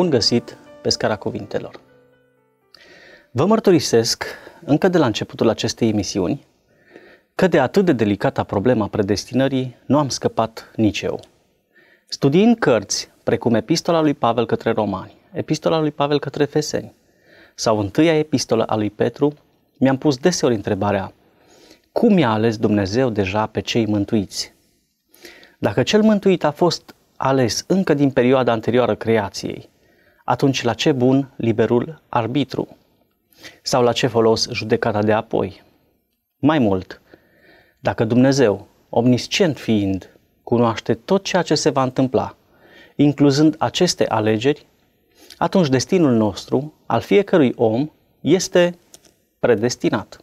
Bun găsit pe scara cuvintelor! Vă mărturisesc, încă de la începutul acestei emisiuni, că de atât de delicata problema predestinării nu am scăpat nici eu. Studiind cărți precum Epistola lui Pavel către Romani, Epistola lui Pavel către Feseni sau întâia epistolă a lui Petru, mi-am pus deseori întrebarea cum i-a ales Dumnezeu deja pe cei mântuiți? Dacă cel mântuit a fost ales încă din perioada anterioară creației, atunci la ce bun liberul arbitru? Sau la ce folos judecata de apoi? Mai mult, dacă Dumnezeu, omniscient fiind, cunoaște tot ceea ce se va întâmpla, incluzând aceste alegeri, atunci destinul nostru, al fiecărui om, este predestinat.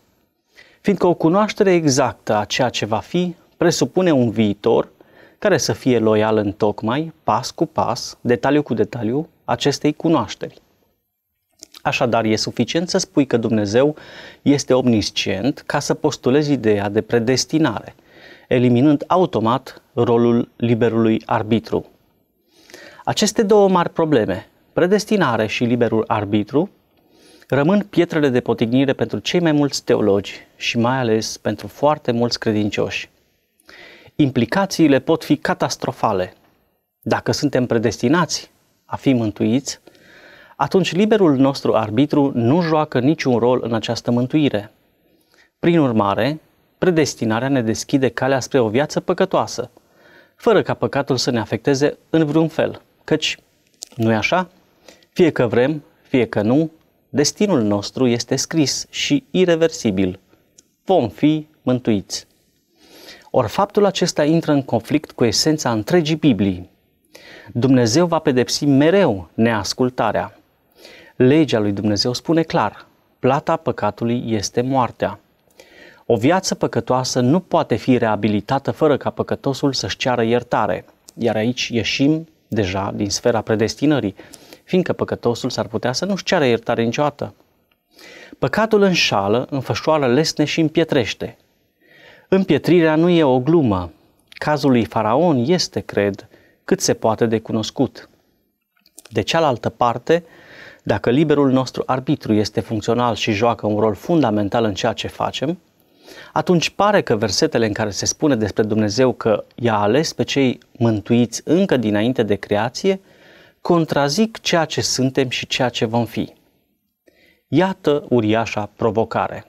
Fiindcă o cunoaștere exactă a ceea ce va fi presupune un viitor care să fie loial în tocmai, pas cu pas, detaliu cu detaliu, acestei cunoașteri. Așadar, e suficient să spui că Dumnezeu este omniscient ca să postulezi ideea de predestinare, eliminând automat rolul liberului arbitru. Aceste două mari probleme, predestinare și liberul arbitru, rămân pietrele de potignire pentru cei mai mulți teologi și mai ales pentru foarte mulți credincioși. Implicațiile pot fi catastrofale. Dacă suntem predestinați, a fi mântuiți, atunci liberul nostru arbitru nu joacă niciun rol în această mântuire. Prin urmare, predestinarea ne deschide calea spre o viață păcătoasă, fără ca păcatul să ne afecteze în vreun fel, căci, nu e așa? Fie că vrem, fie că nu, destinul nostru este scris și irreversibil. Vom fi mântuiți. Ori faptul acesta intră în conflict cu esența întregii Biblii, Dumnezeu va pedepsi mereu neascultarea. Legea lui Dumnezeu spune clar, plata păcatului este moartea. O viață păcătoasă nu poate fi reabilitată fără ca păcătosul să-și ceară iertare, iar aici ieșim deja din sfera predestinării, fiindcă păcătosul s-ar putea să nu-și ceară iertare niciodată. Păcatul înșală, înfășoară lesne și împietrește. Împietrirea nu e o glumă. Cazul lui Faraon este, cred, cât se poate de cunoscut. De cealaltă parte, dacă liberul nostru arbitru este funcțional și joacă un rol fundamental în ceea ce facem, atunci pare că versetele în care se spune despre Dumnezeu că i-a ales pe cei mântuiți încă dinainte de creație, contrazic ceea ce suntem și ceea ce vom fi. Iată uriașa provocare.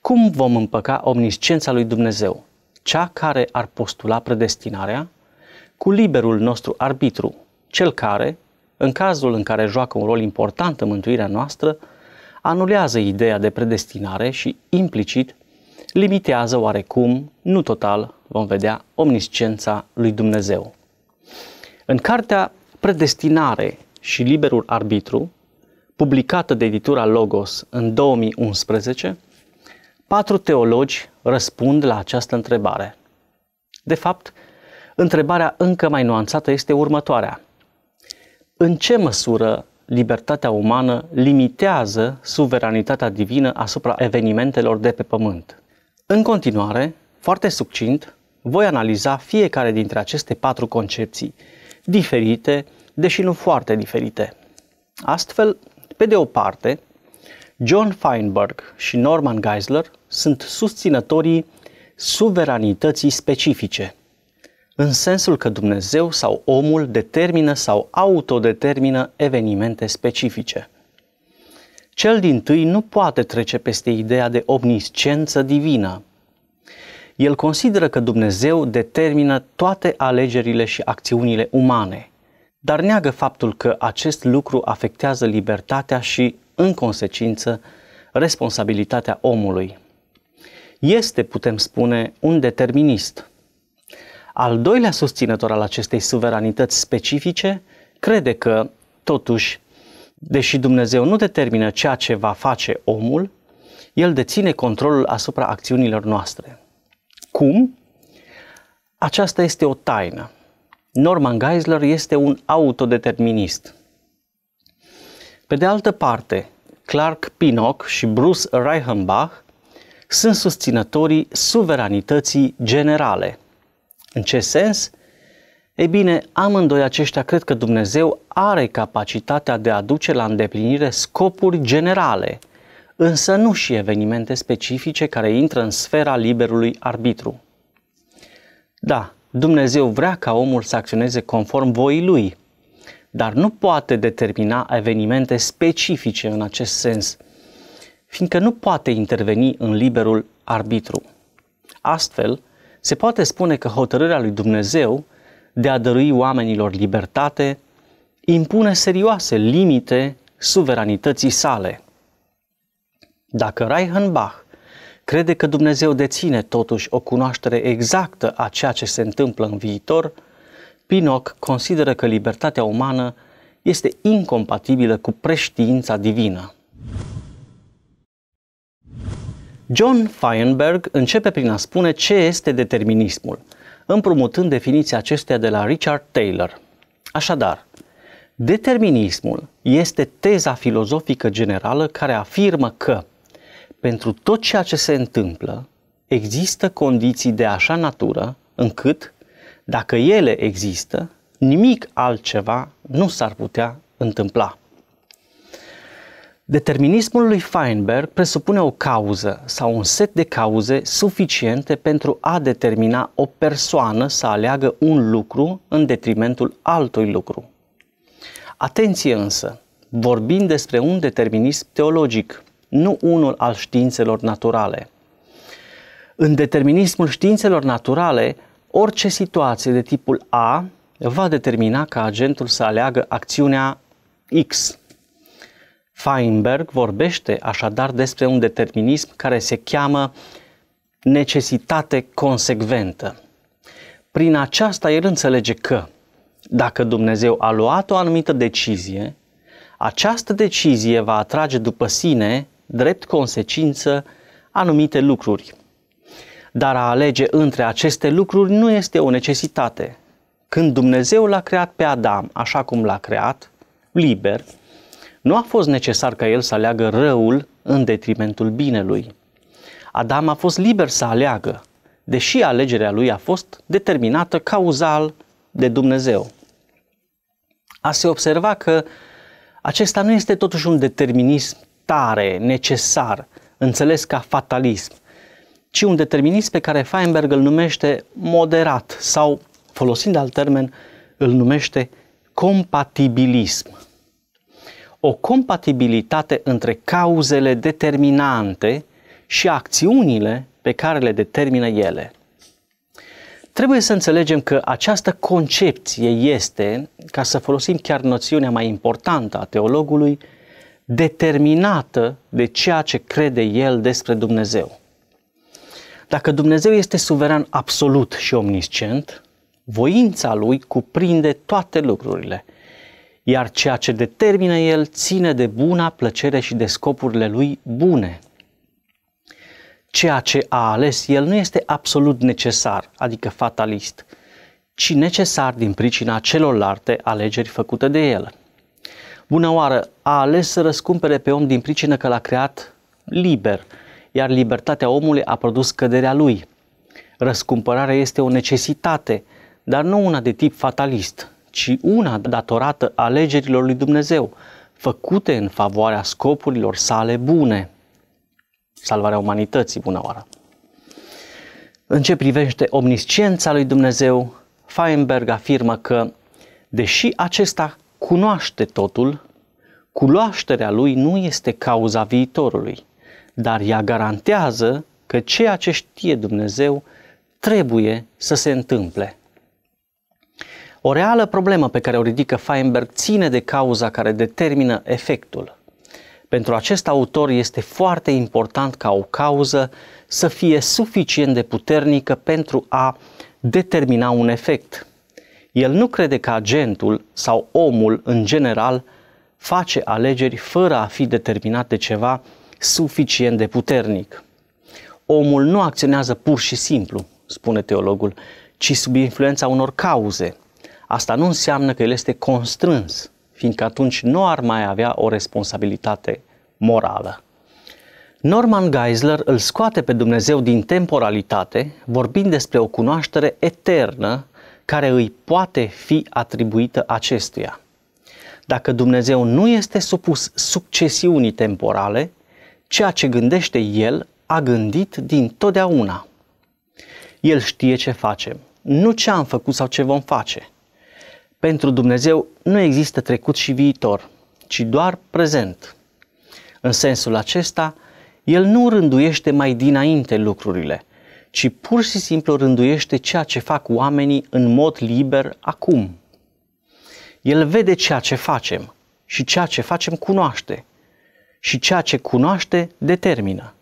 Cum vom împăca omniscența lui Dumnezeu, cea care ar postula predestinarea? cu liberul nostru arbitru, cel care, în cazul în care joacă un rol important în mântuirea noastră, anulează ideea de predestinare și, implicit, limitează oarecum, nu total, vom vedea, omniscența lui Dumnezeu. În cartea Predestinare și Liberul Arbitru, publicată de editura Logos în 2011, patru teologi răspund la această întrebare. De fapt, Întrebarea încă mai nuanțată este următoarea. În ce măsură libertatea umană limitează suveranitatea divină asupra evenimentelor de pe pământ? În continuare, foarte succint, voi analiza fiecare dintre aceste patru concepții, diferite, deși nu foarte diferite. Astfel, pe de o parte, John Feinberg și Norman Geisler sunt susținătorii suveranității specifice – în sensul că Dumnezeu sau omul determină sau autodetermină evenimente specifice. Cel din tâi nu poate trece peste ideea de omniscență divină. El consideră că Dumnezeu determină toate alegerile și acțiunile umane, dar neagă faptul că acest lucru afectează libertatea și, în consecință, responsabilitatea omului. Este, putem spune, un determinist – al doilea susținător al acestei suveranități specifice crede că, totuși, deși Dumnezeu nu determină ceea ce va face omul, el deține controlul asupra acțiunilor noastre. Cum? Aceasta este o taină. Norman Geisler este un autodeterminist. Pe de altă parte, Clark Pinnock și Bruce Reichenbach sunt susținătorii suveranității generale – în ce sens? Ei bine, amândoi aceștia cred că Dumnezeu are capacitatea de a duce la îndeplinire scopuri generale, însă nu și evenimente specifice care intră în sfera liberului arbitru. Da, Dumnezeu vrea ca omul să acționeze conform voii lui, dar nu poate determina evenimente specifice în acest sens, fiindcă nu poate interveni în liberul arbitru. Astfel, se poate spune că hotărârea lui Dumnezeu de a dărui oamenilor libertate impune serioase limite suveranității sale. Dacă Reichenbach crede că Dumnezeu deține totuși o cunoaștere exactă a ceea ce se întâmplă în viitor, Pinoc consideră că libertatea umană este incompatibilă cu preștiința divină. John Feinberg începe prin a spune ce este determinismul, împrumutând definiția acesteia de la Richard Taylor. Așadar, determinismul este teza filozofică generală care afirmă că pentru tot ceea ce se întâmplă există condiții de așa natură încât, dacă ele există, nimic altceva nu s-ar putea întâmpla. Determinismul lui Feinberg presupune o cauză sau un set de cauze suficiente pentru a determina o persoană să aleagă un lucru în detrimentul altui lucru. Atenție însă, vorbim despre un determinism teologic, nu unul al științelor naturale. În determinismul științelor naturale, orice situație de tipul A va determina ca agentul să aleagă acțiunea X, Feinberg vorbește așadar despre un determinism care se cheamă necesitate consecventă. Prin aceasta el înțelege că dacă Dumnezeu a luat o anumită decizie, această decizie va atrage după sine, drept consecință, anumite lucruri. Dar a alege între aceste lucruri nu este o necesitate. Când Dumnezeu l-a creat pe Adam așa cum l-a creat, liber, nu a fost necesar ca el să aleagă răul în detrimentul binelui. Adam a fost liber să aleagă, deși alegerea lui a fost determinată cauzal de Dumnezeu. A se observa că acesta nu este totuși un determinism tare, necesar, înțeles ca fatalism, ci un determinism pe care Feinberg îl numește moderat sau, folosind alt termen, îl numește compatibilism o compatibilitate între cauzele determinante și acțiunile pe care le determină ele. Trebuie să înțelegem că această concepție este, ca să folosim chiar noțiunea mai importantă a teologului, determinată de ceea ce crede el despre Dumnezeu. Dacă Dumnezeu este suveran absolut și omniscient, voința lui cuprinde toate lucrurile – iar ceea ce determină el ține de buna plăcere și de scopurile lui bune. Ceea ce a ales el nu este absolut necesar, adică fatalist, ci necesar din pricina celorlalte alegeri făcute de el. Bună oară, a ales să răscumpere pe om din pricină că l-a creat liber, iar libertatea omului a produs căderea lui. Răscumpărarea este o necesitate, dar nu una de tip fatalist ci una datorată alegerilor lui Dumnezeu, făcute în favoarea scopurilor sale bune. Salvarea umanității, bună oară! În ce privește omnisciența lui Dumnezeu, Feinberg afirmă că, deși acesta cunoaște totul, cunoașterea lui nu este cauza viitorului, dar ea garantează că ceea ce știe Dumnezeu trebuie să se întâmple. O reală problemă pe care o ridică Feinberg ține de cauza care determină efectul. Pentru acest autor este foarte important ca o cauză să fie suficient de puternică pentru a determina un efect. El nu crede că agentul sau omul în general face alegeri fără a fi determinat de ceva suficient de puternic. Omul nu acționează pur și simplu, spune teologul, ci sub influența unor cauze – Asta nu înseamnă că el este constrâns, fiindcă atunci nu ar mai avea o responsabilitate morală. Norman Geisler îl scoate pe Dumnezeu din temporalitate, vorbind despre o cunoaștere eternă care îi poate fi atribuită acestuia. Dacă Dumnezeu nu este supus succesiunii temporale, ceea ce gândește El a gândit din totdeauna. El știe ce facem, nu ce am făcut sau ce vom face – pentru Dumnezeu nu există trecut și viitor, ci doar prezent. În sensul acesta, El nu rânduiește mai dinainte lucrurile, ci pur și simplu rânduiește ceea ce fac oamenii în mod liber acum. El vede ceea ce facem și ceea ce facem cunoaște și ceea ce cunoaște determină.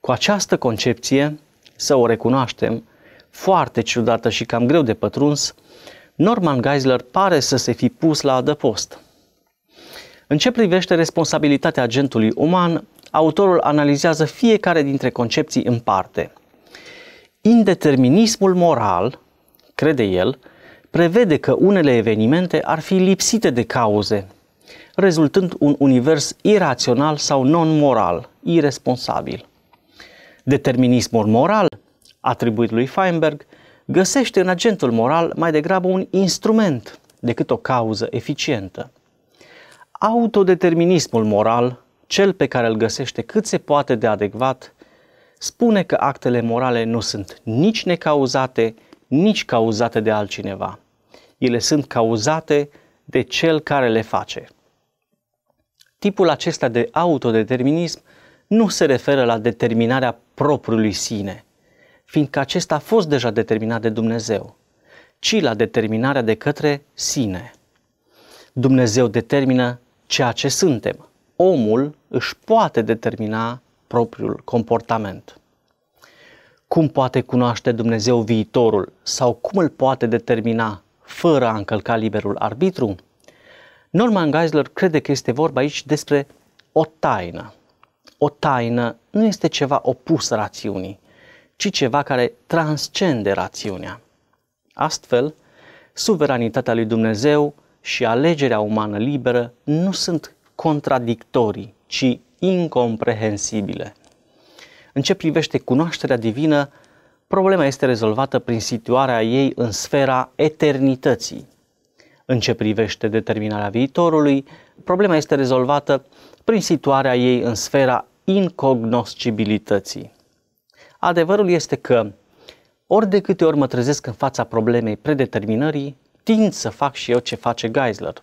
Cu această concepție, să o recunoaștem, foarte ciudată și cam greu de pătruns, Norman Geisler pare să se fi pus la adăpost. În ce privește responsabilitatea agentului uman, autorul analizează fiecare dintre concepții în parte. Indeterminismul moral, crede el, prevede că unele evenimente ar fi lipsite de cauze, rezultând un univers irațional sau non-moral, irresponsabil. Determinismul moral, atribuit lui Feinberg, găsește în agentul moral mai degrabă un instrument decât o cauză eficientă. Autodeterminismul moral, cel pe care îl găsește cât se poate de adecvat, spune că actele morale nu sunt nici necauzate, nici cauzate de altcineva. Ele sunt cauzate de cel care le face. Tipul acesta de autodeterminism nu se referă la determinarea propriului sine – fiindcă acesta a fost deja determinat de Dumnezeu, ci la determinarea de către sine. Dumnezeu determină ceea ce suntem. Omul își poate determina propriul comportament. Cum poate cunoaște Dumnezeu viitorul sau cum îl poate determina fără a încălca liberul arbitru? Norman Geisler crede că este vorba aici despre o taină. O taină nu este ceva opus rațiunii, ci ceva care transcende rațiunea. Astfel, suveranitatea lui Dumnezeu și alegerea umană liberă nu sunt contradictorii, ci incomprehensibile. În ce privește cunoașterea divină, problema este rezolvată prin situarea ei în sfera eternității. În ce privește determinarea viitorului, problema este rezolvată prin situarea ei în sfera incognoscibilității. Adevărul este că ori de câte ori mă trezesc în fața problemei predeterminării, tind să fac și eu ce face Geisler.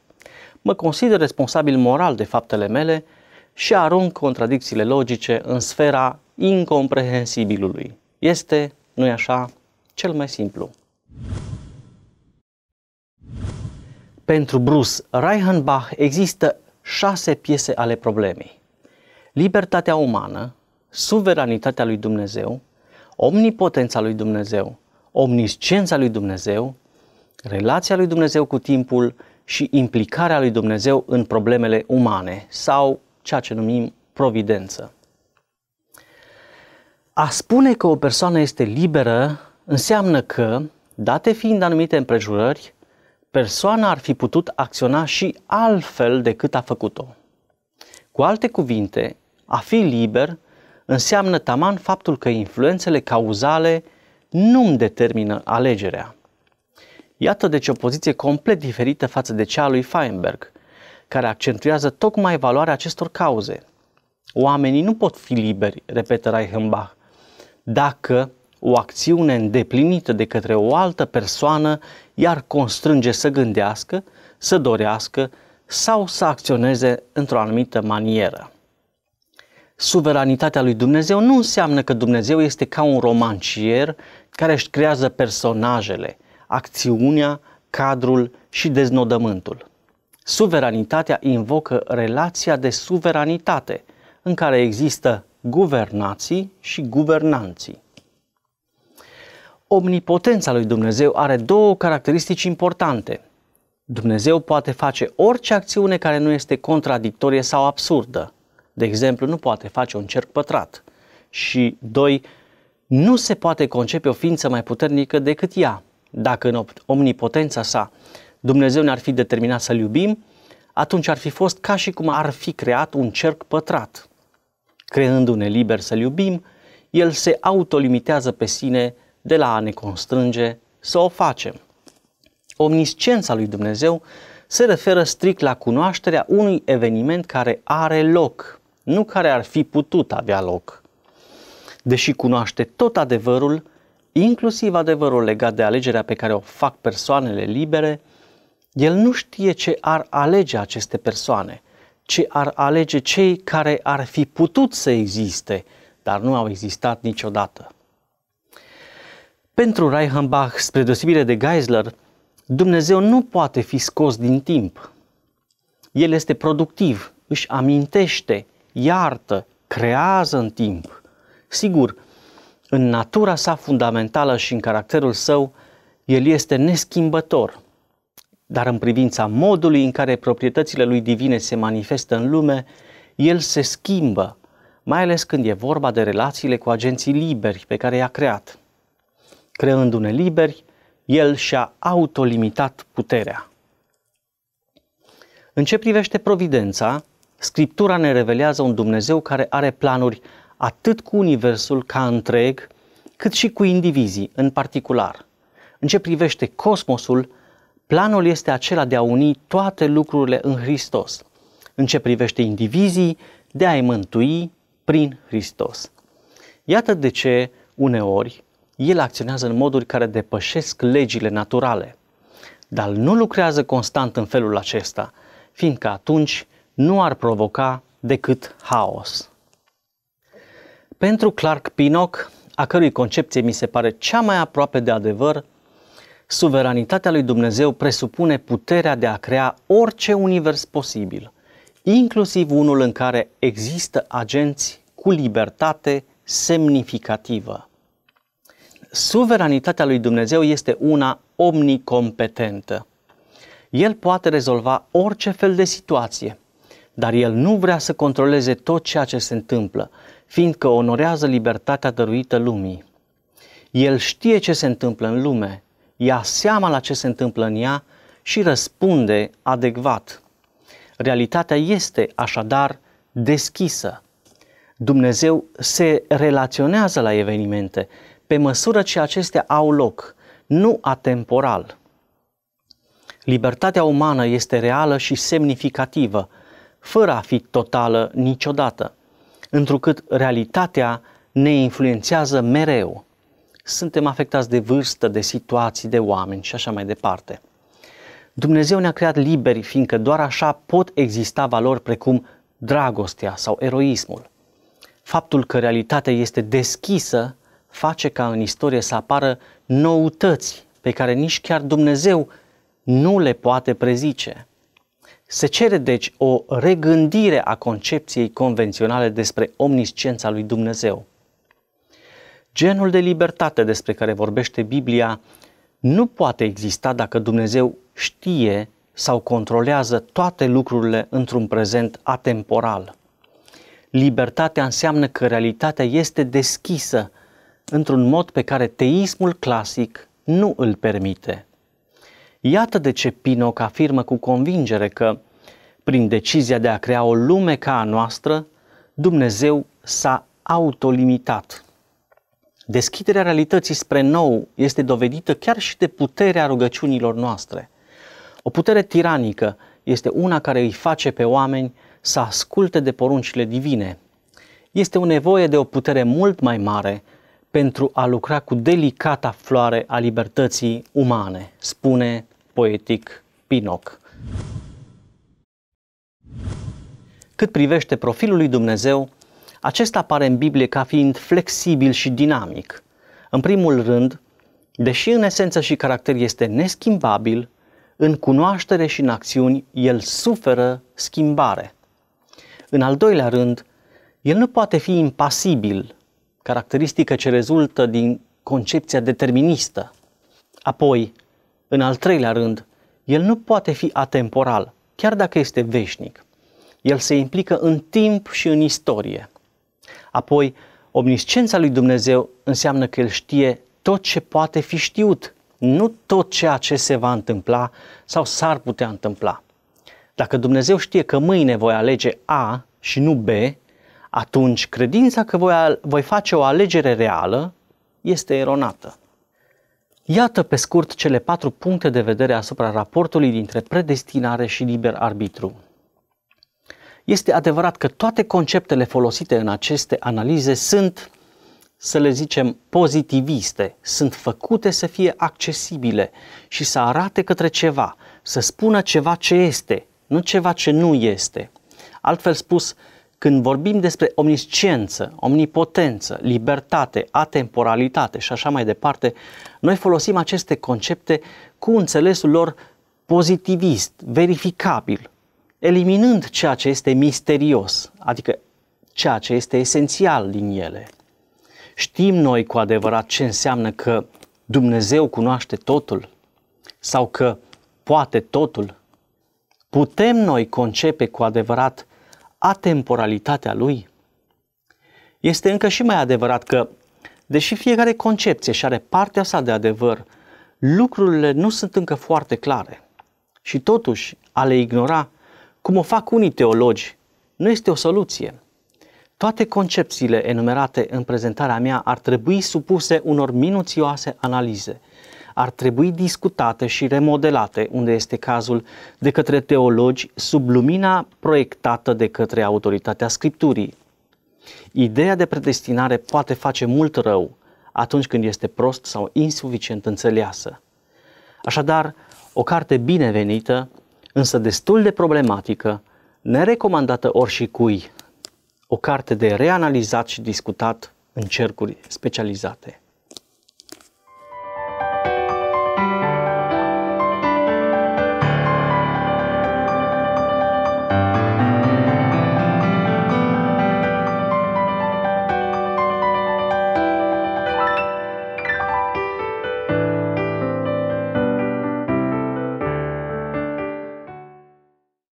Mă consider responsabil moral de faptele mele și arunc contradicțiile logice în sfera incomprehensibilului. Este, nu-i așa, cel mai simplu. Pentru Bruce Reichenbach există șase piese ale problemei. Libertatea umană, suveranitatea lui Dumnezeu, omnipotența lui Dumnezeu, omniscența lui Dumnezeu, relația lui Dumnezeu cu timpul și implicarea lui Dumnezeu în problemele umane sau ceea ce numim providență. A spune că o persoană este liberă înseamnă că, date fiind anumite împrejurări, persoana ar fi putut acționa și altfel decât a făcut-o. Cu alte cuvinte, a fi liber înseamnă taman faptul că influențele cauzale nu îmi determină alegerea. Iată deci o poziție complet diferită față de cea a lui Feinberg, care accentuează tocmai valoarea acestor cauze. Oamenii nu pot fi liberi, repetă Reichenbach, dacă o acțiune îndeplinită de către o altă persoană iar constrânge să gândească, să dorească sau să acționeze într-o anumită manieră suveranitatea lui Dumnezeu nu înseamnă că Dumnezeu este ca un romancier care își creează personajele, acțiunea, cadrul și deznodământul. Suveranitatea invocă relația de suveranitate în care există guvernații și guvernanții. Omnipotența lui Dumnezeu are două caracteristici importante. Dumnezeu poate face orice acțiune care nu este contradictorie sau absurdă – de exemplu, nu poate face un cerc pătrat. Și doi, nu se poate concepe o ființă mai puternică decât ea. Dacă în omnipotența sa Dumnezeu ne-ar fi determinat să-L iubim, atunci ar fi fost ca și cum ar fi creat un cerc pătrat. Creându-ne liber să-L iubim, El se autolimitează pe sine de la a ne constrânge să o facem. Omniscența lui Dumnezeu se referă strict la cunoașterea unui eveniment care are loc, nu care ar fi putut avea loc. Deși cunoaște tot adevărul, inclusiv adevărul legat de alegerea pe care o fac persoanele libere, el nu știe ce ar alege aceste persoane, ce ar alege cei care ar fi putut să existe, dar nu au existat niciodată. Pentru Reichenbach, spre deosebire de Geisler, Dumnezeu nu poate fi scos din timp. El este productiv, își amintește, iartă, creează în timp. Sigur, în natura sa fundamentală și în caracterul său, el este neschimbător, dar în privința modului în care proprietățile lui divine se manifestă în lume, el se schimbă, mai ales când e vorba de relațiile cu agenții liberi pe care i-a creat. Creându-ne liberi, el și-a autolimitat puterea. În ce privește providența, Scriptura ne revelează un Dumnezeu care are planuri atât cu Universul ca întreg, cât și cu indivizii în particular. În ce privește cosmosul, planul este acela de a uni toate lucrurile în Hristos. În ce privește indivizii, de a-i mântui prin Hristos. Iată de ce, uneori, el acționează în moduri care depășesc legile naturale. Dar nu lucrează constant în felul acesta, fiindcă atunci nu ar provoca decât haos. Pentru Clark Pinnock, a cărui concepție mi se pare cea mai aproape de adevăr, suveranitatea lui Dumnezeu presupune puterea de a crea orice univers posibil, inclusiv unul în care există agenți cu libertate semnificativă. Suveranitatea lui Dumnezeu este una omnicompetentă. El poate rezolva orice fel de situație, dar el nu vrea să controleze tot ceea ce se întâmplă, fiindcă onorează libertatea dăruită lumii. El știe ce se întâmplă în lume, ia seama la ce se întâmplă în ea și răspunde adecvat. Realitatea este așadar deschisă. Dumnezeu se relaționează la evenimente pe măsură ce acestea au loc, nu atemporal. Libertatea umană este reală și semnificativă, fără a fi totală niciodată, întrucât realitatea ne influențează mereu. Suntem afectați de vârstă, de situații, de oameni și așa mai departe. Dumnezeu ne-a creat liberi, fiindcă doar așa pot exista valori precum dragostea sau eroismul. Faptul că realitatea este deschisă face ca în istorie să apară noutăți pe care nici chiar Dumnezeu nu le poate prezice. Se cere deci o regândire a concepției convenționale despre omniscența lui Dumnezeu. Genul de libertate despre care vorbește Biblia nu poate exista dacă Dumnezeu știe sau controlează toate lucrurile într-un prezent atemporal. Libertatea înseamnă că realitatea este deschisă într-un mod pe care teismul clasic nu îl permite. Iată de ce Pinoc afirmă cu convingere că, prin decizia de a crea o lume ca a noastră, Dumnezeu s-a autolimitat. Deschiderea realității spre nou este dovedită chiar și de puterea rugăciunilor noastre. O putere tiranică este una care îi face pe oameni să asculte de poruncile divine. Este o nevoie de o putere mult mai mare pentru a lucra cu delicata floare a libertății umane, spune poetic Pinoc. Cât privește profilul lui Dumnezeu, acesta apare în Biblie ca fiind flexibil și dinamic. În primul rând, deși în esență și caracter este neschimbabil, în cunoaștere și în acțiuni el suferă schimbare. În al doilea rând, el nu poate fi impasibil, caracteristică ce rezultă din concepția deterministă. Apoi, în al treilea rând, el nu poate fi atemporal, chiar dacă este veșnic. El se implică în timp și în istorie. Apoi, omniscența lui Dumnezeu înseamnă că el știe tot ce poate fi știut, nu tot ceea ce se va întâmpla sau s-ar putea întâmpla. Dacă Dumnezeu știe că mâine voi alege A și nu B, atunci credința că voi, voi face o alegere reală este eronată. Iată pe scurt cele patru puncte de vedere asupra raportului dintre predestinare și liber arbitru. Este adevărat că toate conceptele folosite în aceste analize sunt, să le zicem, pozitiviste, sunt făcute să fie accesibile și să arate către ceva, să spună ceva ce este, nu ceva ce nu este. Altfel spus, când vorbim despre omnisciență, omnipotență, libertate, atemporalitate și așa mai departe, noi folosim aceste concepte cu înțelesul lor pozitivist, verificabil, eliminând ceea ce este misterios, adică ceea ce este esențial din ele. Știm noi cu adevărat ce înseamnă că Dumnezeu cunoaște totul sau că poate totul? Putem noi concepe cu adevărat atemporalitatea lui? Este încă și mai adevărat că, deși fiecare concepție și are partea sa de adevăr, lucrurile nu sunt încă foarte clare. Și totuși, a le ignora, cum o fac unii teologi, nu este o soluție. Toate concepțiile enumerate în prezentarea mea ar trebui supuse unor minuțioase analize, ar trebui discutate și remodelate, unde este cazul, de către teologi sub lumina proiectată de către autoritatea Scripturii. Ideea de predestinare poate face mult rău atunci când este prost sau insuficient înțeleasă. Așadar, o carte binevenită, însă destul de problematică, nerecomandată ori și cui, o carte de reanalizat și discutat în cercuri specializate.